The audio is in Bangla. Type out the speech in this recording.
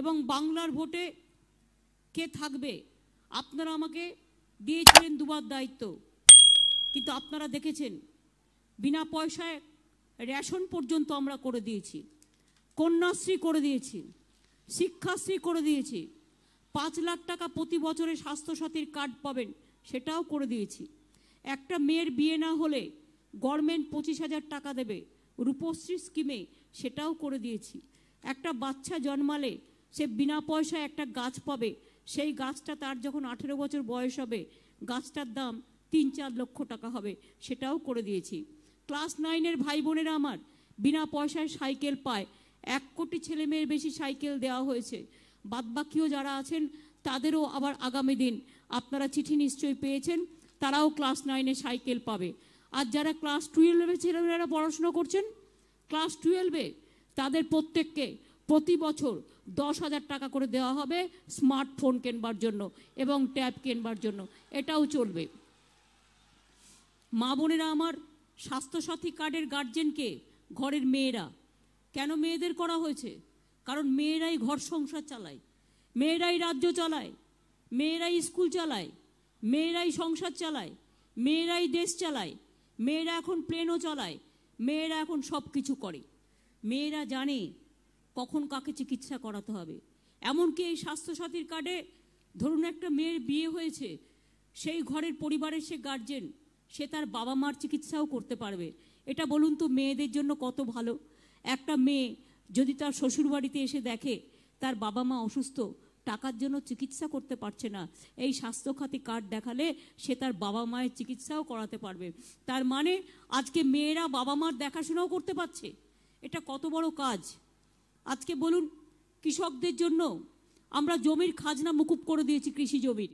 এবং বাংলার ভোটে কে থাকবে আপনারা আমাকে দিয়েছিলেন দুবার দায়িত্ব কিন্তু আপনারা দেখেছেন বিনা পয়সায় রেশন পর্যন্ত আমরা করে দিয়েছি কন্যাশ্রী করে দিয়েছি শিক্ষাশ্রী করে দিয়েছি পাঁচ লাখ টাকা প্রতি বছরে স্বাস্থ্যসাথীর কার্ড পাবেন সেটাও করে দিয়েছি একটা মেয়ের বিয়ে না হলে গভর্নমেন্ট পঁচিশ হাজার টাকা দেবে রূপশ্রী স্কিমে সেটাও করে দিয়েছি একটা বাচ্চা জন্মালে সে বিনা পয়সায় একটা গাছ পাবে সেই গাছটা তার যখন আঠেরো বছর বয়স হবে গাছটার দাম তিন চার লক্ষ টাকা হবে সেটাও করে দিয়েছি ক্লাস নাইনের ভাই বোনেরা আমার বিনা পয়সায় সাইকেল পায় এক কোটি ছেলে মেয়ের বেশি সাইকেল দেওয়া হয়েছে বাদবাকিও যারা আছেন তাদেরও আবার আগামী দিন আপনারা চিঠি নিশ্চয়ই পেয়েছেন তারাও ক্লাস নাইনে সাইকেল পাবে আর যারা ক্লাস টুয়েলভে ছেলেমেয়েরা পড়াশুনো করছেন ক্লাস টুয়েলভে তাদের প্রত্যেককে প্রতি বছর দশ হাজার টাকা করে দেওয়া হবে স্মার্টফোন কেনবার জন্য এবং ট্যাব কেনবার জন্য এটাও চলবে মা বোনেরা আমার স্বাস্থ্যসাথী কার্ডের গার্জেনকে ঘরের মেয়েরা কেন মেয়েদের করা হয়েছে কারণ মেয়েরাই ঘর সংসার চালায় মেয়েরাই রাজ্য চালায় মেয়েরাই স্কুল চালায় মেয়েরাই সংসার চালায় মেয়েরাই দেশ চালায় মেয়েরা এখন প্লেনও চালায় মেয়েরা এখন সব কিছু করে মেয়েরা জানে কখন কাকে চিকিৎসা করাতে হবে এমনকি এই স্বাস্থ্যসাথীর কার্ডে ধরুন একটা মেয়ের বিয়ে হয়েছে সেই ঘরের পরিবারের সে গার্জেন সে তার বাবা মার চিকিৎসাও করতে পারবে এটা বলুন তো মেয়েদের জন্য কত ভালো একটা মেয়ে যদি তার শ্বশুরবাড়িতে এসে দেখে তার বাবা মা অসুস্থ টাকার জন্য চিকিৎসা করতে পারছে না এই স্বাস্থ্যখাতি কার্ড দেখালে সে তার বাবা মায়ের চিকিৎসাও করাতে পারবে তার মানে আজকে মেয়েরা বাবা মার দেখাশোনাও করতে পারছে এটা কত বড় কাজ আজকে বলুন কৃষকদের জন্য আমরা জমির খাজনা মুকুব করে দিয়েছি কৃষি জমির